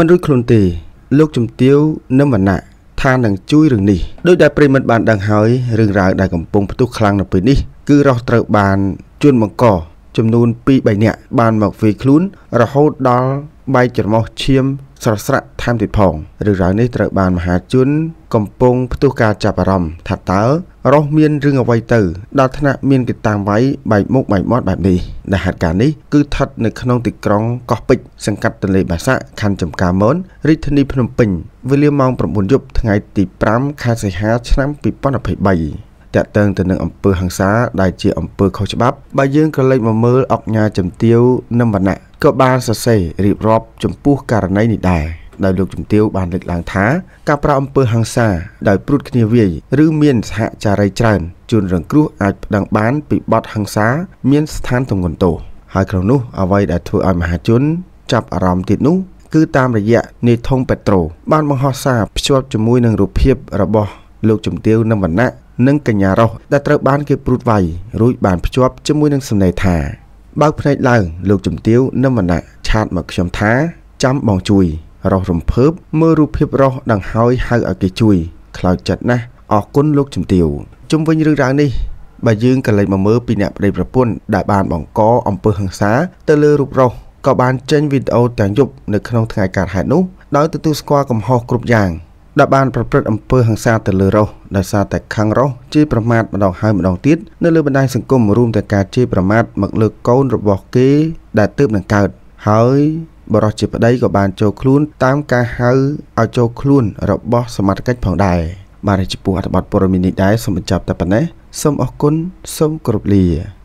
មិនរួចខ្លួនទេលោកជំទាវនឹមវណ្ណៈថានឹងជួយរឿងនេះដោយដែលប្រិមិត្តបានដឹងហើយរឿងរ៉ាវដែលកំពុងផ្ទុះខ្លាំងនៅពេលនេះគឺរស់ត្រូវបានជួនបង្កចំនួន2 3នាក់បានមកវាយខ្លួនរហូតដល់បែកច្រមុះឈាមស្រស់ស្រាក់ថែមទៀតផងរឿងរ៉ាវនេះត្រូវបាន មហាជនកំពុង ផ្ទុះការចាប់អារម្មណ៍ថាតើរស់មានរឿងអ្វីទៅដល់ថ្នាក់មានគេតាមវាយបែកមុខបែកមាត់បែបនេះដែលហេតុការណ៍នេះគឺស្ថិតនៅក្នុងទីក្រុងកោះពេជ្រសង្កាត់ទន្លេបាសាក់ខណ្ឌចំការមនរាជធានីភ្នំពេញវេលាម៉ោង9យប់ថ្ងៃទី5ខែសីហាឆ្នាំ2023តាក់ទងទៅនឹងអង្គើហ ংস ាដែលជាអង្គើខុសច្បាប់បើយើងក៏លេចមកមើលអកញ្ញាជំទាវនឹមវណ្ណៈក៏បានសរសេររៀបរាប់ចំពោះករណីនេះដែរដោយលោកជំទាវបានលើកឡើងថាការប្រើអំពើហិង្សាដោយព្រួតគ្នាវាយឬ មាន សហចារីច្រើនជនរងគ្រោះអាចប្តឹងបានពីបទហិង្សាមានស្ថានទម្ងន់ទោសហើយក្នុងនោះអ្វីដែលធ្វើឲ្យមហាជនចាប់អារម្មណ៍ទៀតនោះ គឺតាមរយៈនាយធំប៉េត្រូ បានបង្ហោះសារភ្ជាប់ជាមួយនឹងរូបភាពរបស់លោកជំទាវនឹងវណ្ណៈនិងកញ្ញារ៉ុសដែលត្រូវបានគេព្រួតវាយរួចបាន ភ្ជាប់ជាមួយនឹងសំណេរថាបើកភ្នែកឡើង លោកជំទាវនឹមវណ្ណៈឆាតមកខ្ញុំថា ចាំបងជួយរស់រំភើបមើលរូបភាពរស់ដង្ហើយហៅឲ្យគេជួយខ្លោចចិត្តណាស់អរគុណលោកជំទាវជុំវិញរឿងរ៉ាវនេះបើយើងក៏លេចមកមើលពីអ្នកប្តីប្រពន្ធដែលបានបង្កអំពើហិង្សា ទៅលើរូបរស់ក៏បានចេញវីដេអូទាំងយប់នៅក្នុងថ្ងៃកើតហេតុនោះដោយទទួលស្គាល់កំហុសគ្រប់យ៉ាងដែលបានប្រព្រឹត្តអំពើហិង្សាទៅលើរស់ដោយសារតែខាងរស់ជេរប្រមាថម្ដងហើយម្ដងទៀតនៅលើបណ្ដាញសង្គមរួមទាំងការជេរប្រមាថមកលើកូនរបស់គេ ដែលទើបនឹងកើតហើយបរោះជាប្តីក៏បានចូលខ្លួនតាមការហៅឲ្យចូលខ្លួនរបស់សមត្ថកិច្ចផងដែរបាទចំពោះអត្ថបទព័ត៌មាននេះដែរសូមបញ្ចប់តែប៉ុណ្ណេះសូមអរគុណសូមគោរពលា